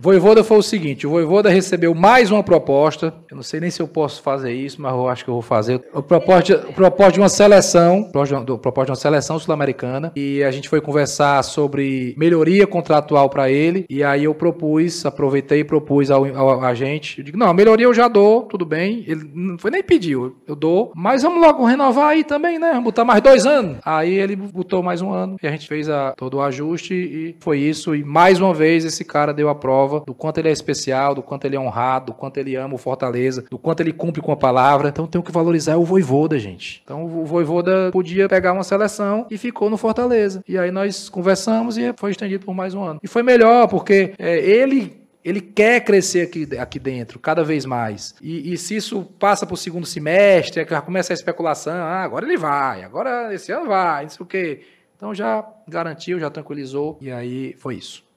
Voivoda foi o seguinte: o Voivoda recebeu mais uma proposta. Eu não sei nem se eu posso fazer isso, mas eu acho que eu vou fazer. O proposta, proposta de uma seleção, proposta de uma seleção sul-americana. E a gente foi conversar sobre melhoria contratual para ele. E aí eu propus, aproveitei e propus ao, ao agente. Eu digo, não, a melhoria eu já dou, tudo bem. Ele não foi nem pediu, eu dou. Mas vamos logo renovar aí também, né? Vamos botar mais dois anos. Aí ele botou mais um ano e a gente fez a, todo o ajuste e foi isso. E mais uma vez esse cara deu a prova prova do quanto ele é especial, do quanto ele é honrado, do quanto ele ama o Fortaleza, do quanto ele cumpre com a palavra. Então tem que valorizar é o Voivoda, gente. Então o Voivoda podia pegar uma seleção e ficou no Fortaleza. E aí nós conversamos e foi estendido por mais um ano. E foi melhor, porque é, ele ele quer crescer aqui, aqui dentro, cada vez mais. E, e se isso passa para o segundo semestre, é já começa a especulação, ah, agora ele vai, agora esse ano vai, não sei o quê. Então já garantiu, já tranquilizou, e aí foi isso.